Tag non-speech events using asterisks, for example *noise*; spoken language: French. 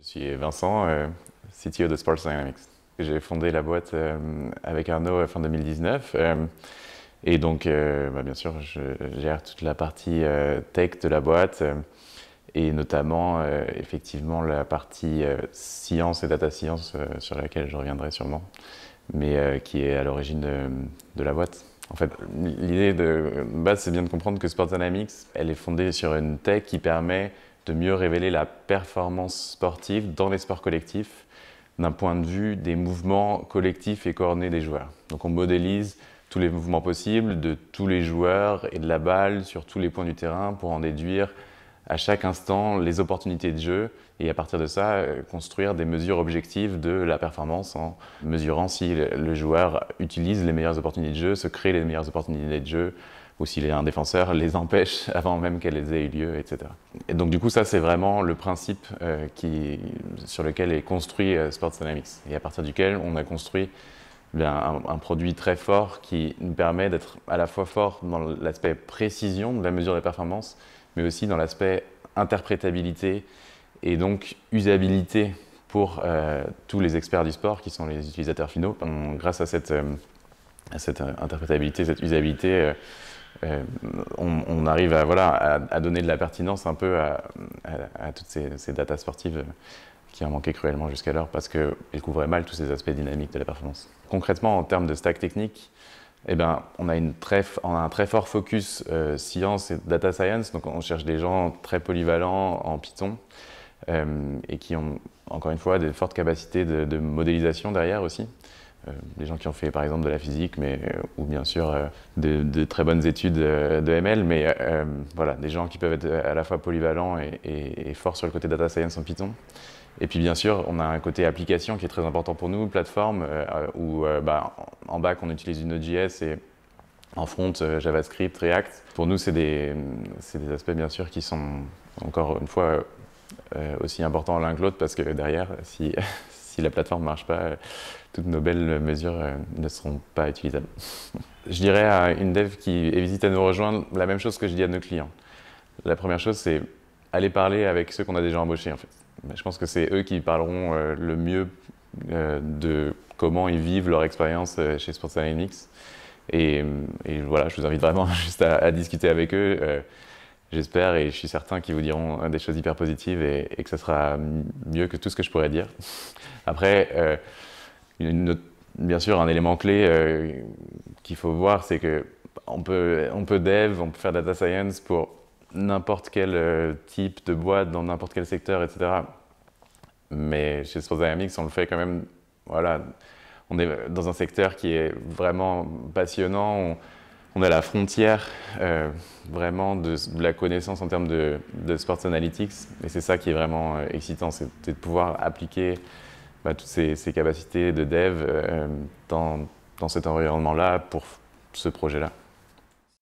Je suis Vincent, euh, CTO de Sports Dynamics. J'ai fondé la boîte euh, avec Arnaud euh, fin 2019. et donc, bah, bien sûr, je gère toute la partie tech de la boîte et notamment, effectivement, la partie science et data science sur laquelle je reviendrai sûrement, mais qui est à l'origine de, la boîte. En fait, l'idée de base, c'est bien de comprendre que Sports Dynamics, elle est fondée sur une tech qui permet de mieux révéler la performance sportive dans les sports collectifs d'un point de vue des mouvements collectifs et coordonnés des joueurs. Donc on modélise tous les mouvements possibles de tous les joueurs et de la balle sur tous les points du terrain pour en déduire à chaque instant les opportunités de jeu et à partir de ça, euh, construire des mesures objectives de la performance en mesurant si le joueur utilise les meilleures opportunités de jeu, se crée les meilleures opportunités de jeu, ou s'il est un défenseur, les empêche *laughs* avant même qu'elles aient eu lieu, etc. Et donc du coup, ça c'est vraiment le principe euh, qui, sur lequel est construit euh, Sports Dynamics, et à partir duquel on a construit ben, un, un, produit très fort qui nous permet d'être à la fois fort dans l'aspect précision de la mesure des performances, mais aussi dans l'aspect interprétabilité et donc usabilité pour euh, tous les experts du sport qui sont les utilisateurs finaux. grâce à cette, euh, euh, interprétabilité, cette usabilité, on, arrive à, voilà, à, donner de la pertinence un peu à, toutes ces, ces, datas sportives qui en manquaient cruellement jusqu'alors parce qu'elles couvraient mal tous ces aspects dynamiques de la performance. Concrètement, en termes de stack technique, eh ben, on, a un très fort focus euh, science et data science, donc on cherche des gens très polyvalents en Python euh, et qui ont encore une fois des fortes capacités de, modélisation derrière aussi. Euh, des gens qui ont fait par exemple de la physique, mais, ou bien sûr de, très bonnes études de ML, mais voilà, des gens qui peuvent être à la fois polyvalents et forts sur le côté data science en Python. Et puis bien sûr, on a un côté application qui est très important pour nous, plateforme, euh, où euh, bah, en bac on utilise une Node.js et en front euh, JavaScript, React. Pour nous, c'est des, des, aspects bien sûr qui sont encore une fois aussi importants l'un que l'autre parce que derrière, si, *laughs* si la plateforme ne marche pas, toutes nos belles mesures ne seront pas utilisables. *laughs* je dirais à une dev qui hésite à nous rejoindre la même chose que je dis à nos clients. La première chose, c'est aller parler avec ceux qu'on a déjà embauchés en fait je pense que c'est eux qui parleront euh, le mieux euh, de comment ils vivent leur expérience euh, chez Sports Analytics. Et, voilà, je vous invite vraiment *laughs* juste à, discuter avec eux. J'espère et je suis certain qu'ils vous diront des choses hyper positives et, que ça sera mieux que tout ce que je pourrais dire. *laughs* Après, bien sûr, un élément clé qu'il faut voir, c'est que on peut, on peut dev, on peut faire data science pour n'importe quel euh, type de boîte, dans n'importe quel secteur, etc. Mais chez Sports Dynamics, on le fait quand même. Voilà, on est dans un secteur qui est vraiment passionnant. On, est à la frontière euh, vraiment de, la connaissance en termes de, sports analytics. Et c'est ça qui est vraiment euh, excitant, c'est de pouvoir appliquer bah, toutes ces, capacités de dev dans, cet environnement-là pour ce projet-là.